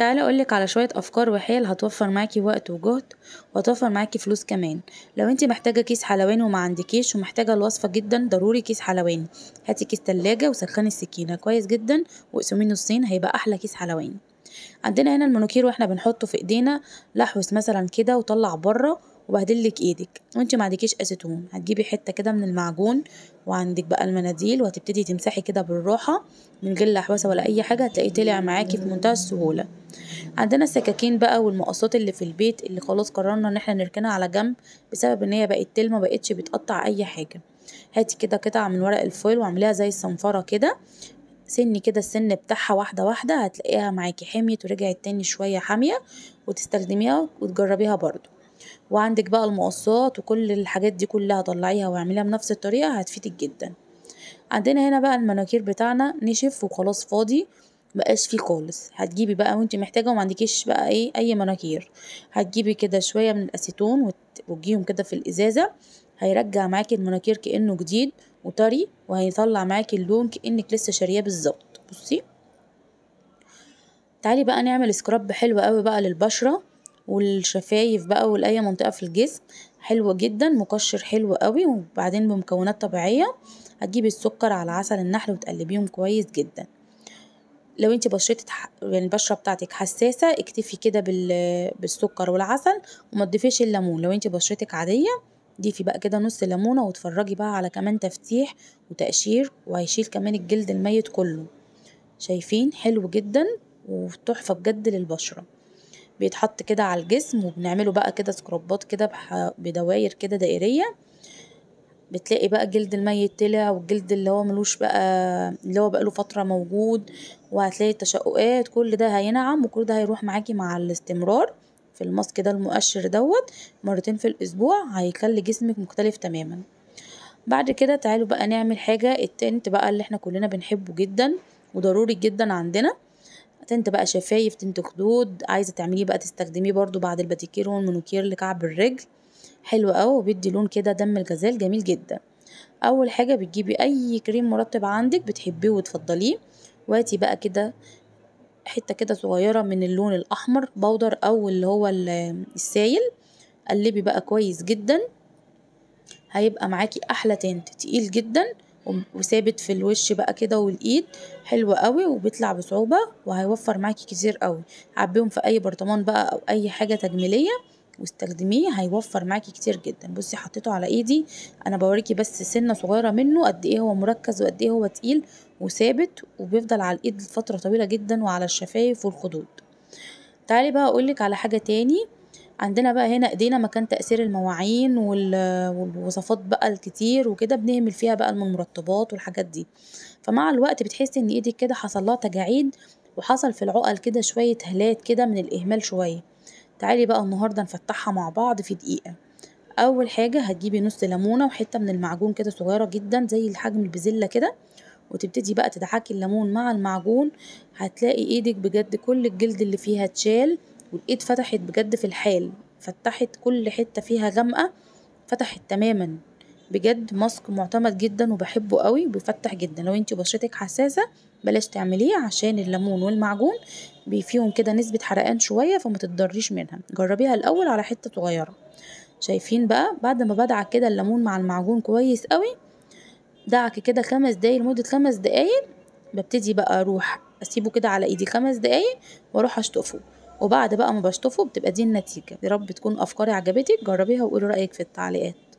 تعالى اقولك على شوية افكار وحيل هتوفر معاكي وقت وجهد وهتوفر معاكي فلوس كمان لو انت محتاجة كيس حلواني وما عندكيش ومحتاجة الوصفة جدا ضروري كيس حلواني هاتي كيس تلاجة وسخني السكينة كويس جدا واقسميه نصين هيبقى احلى كيس حلواني عندنا هنا المنوكير واحنا بنحطه في ايدينا لحوس مثلا كده وطلع بره وبهدلك ايدك وانت ما عندكيش اسيتون هتجيبي حته كده من المعجون وعندك بقى المناديل وهتبتدي تمسحي كده بالراحه من غير لحوسه ولا اي حاجه هتلاقيه طلع معاكي في منتهى السهوله عندنا السكاكين بقى والمقصات اللي في البيت اللي خلاص قررنا ان احنا نركنها على جنب بسبب ان هي بقت تلمه ما بقتش بتقطع اي حاجه هاتي كده قطعه من ورق الفويل واعمليها زي الصنفره كده سني كده السن بتاعها واحدة واحدة هتلاقيها معاكي حميت ورجعت تاني شوية حامية وتستخدميها وتجربيها برضو وعندك بقى المقصات وكل الحاجات دي كلها طلعيها واعمليها بنفس الطريقة هتفيدك جدا عندنا هنا بقى المناكير بتاعنا نشف وخلاص فاضي مبقاش فيه خالص هتجيبي بقى وانت محتاجة ومعندكيش بقى ايه اي مناكير هتجيبي كده شوية من الاسيتون وتوجيهم كده في الازازة هيرجع معاكي المناكير كأنه جديد وطري وهيطلع معاكي اللون كأنك لسه شارياه بالظبط بصي تعالي بقى نعمل سكراب حلو قوي بقى للبشرة والشفايف بقى والاي منطقه في الجسم حلوه جدا مقشر حلو قوي وبعدين بمكونات طبيعيه هتجيبي السكر على عسل النحل وتقلبيهم كويس جدا لو انت بشرتك يعني البشره بتاعتك حساسه اكتفي كده بالسكر والعسل وما تضيفيش الليمون لو انت بشرتك عاديه ضيفي بقى كده نص ليمونه واتفرجي بقى على كمان تفتيح وتقشير وهيشيل كمان الجلد الميت كله شايفين حلو جدا وتحفه بجد للبشره بيتحط كده على الجسم وبنعمله بقى كده سكربات كده بدواير كده دائرية بتلاقي بقى الجلد الميت طلع والجلد اللي هو ملوش بقى اللي هو له فترة موجود وهتلاقي التشققات كل ده هينعم وكل ده هيروح معاكي مع الاستمرار في الماسك ده المؤشر دوت مرتين في الأسبوع هيخلي جسمك مختلف تماما بعد كده تعالوا بقى نعمل حاجة التنت بقى اللي احنا كلنا بنحبه جدا وضروري جدا عندنا تنت بقى شفايف تنت خدود عايزه تعمليه بقى تستخدميه برضو بعد الباتيكير والمونوكير لكعب الرجل حلو قوي وبيدي لون كده دم الغزال جميل جدا اول حاجه بتجيبي اي كريم مرطب عندك بتحبيه وتفضليه واتي بقى كده حته كده صغيره من اللون الاحمر بودر او اللي هو السايل قلبي بقى كويس جدا هيبقى معاكي احلى تنت تقيل جدا وثابت في الوش بقى كده والايد حلو قوي وبيطلع بصعوبه وهيوفر معاكي كتير قوي عبيهم في اي برطمان بقى او اي حاجه تجميليه واستخدميه هيوفر معاكي كتير جدا بصي حطيته على ايدي انا بوريكي بس سنه صغيره منه قد ايه هو مركز وقد ايه هو تقيل وثابت وبيفضل على الايد لفتره طويله جدا وعلى الشفايف والخدود تعالي بقى اقولك على حاجه تاني عندنا بقى هنا ايدينا مكان تأثير المواعين والوصفات بقى الكتير وكده بنهمل فيها بقى المرطبات والحاجات دي فمع الوقت بتحسي ان ايدك كده حصل لها تجاعيد وحصل في العقل كده شوية هلات كده من الإهمال شوية تعالي بقى النهاردة نفتحها مع بعض في دقيقة أول حاجة هتجيبي نص ليمونة وحتة من المعجون كده صغيرة جدا زي الحجم البزلة كده وتبتدي بقى تدعكي الليمون مع المعجون هتلاقي ايدك بجد كل الجلد اللي فيها اتشال والايد فتحت بجد في الحال فتحت كل حتة فيها غامقة فتحت تماما بجد ماسك معتمد جدا وبحبه قوي وبيفتح جدا لو انتي بشرتك حساسة بلاش تعمليه عشان الليمون والمعجون فيهم كده نسبة حرقان شوية فما تتضريش منها جربيها الاول على حتة صغيرة شايفين بقى بعد ما بدعك كده الليمون مع المعجون كويس قوي دعك كده خمس دقايق لمدة خمس دقايق ببتدي بقى اروح اسيبه كده على ايدي خمس دقايق واروح اشطفه وبعد بقى ما بشطفه بتبقى دي النتيجة يا رب تكون أفكاري عجبتك جربيها وقولي رأيك في التعليقات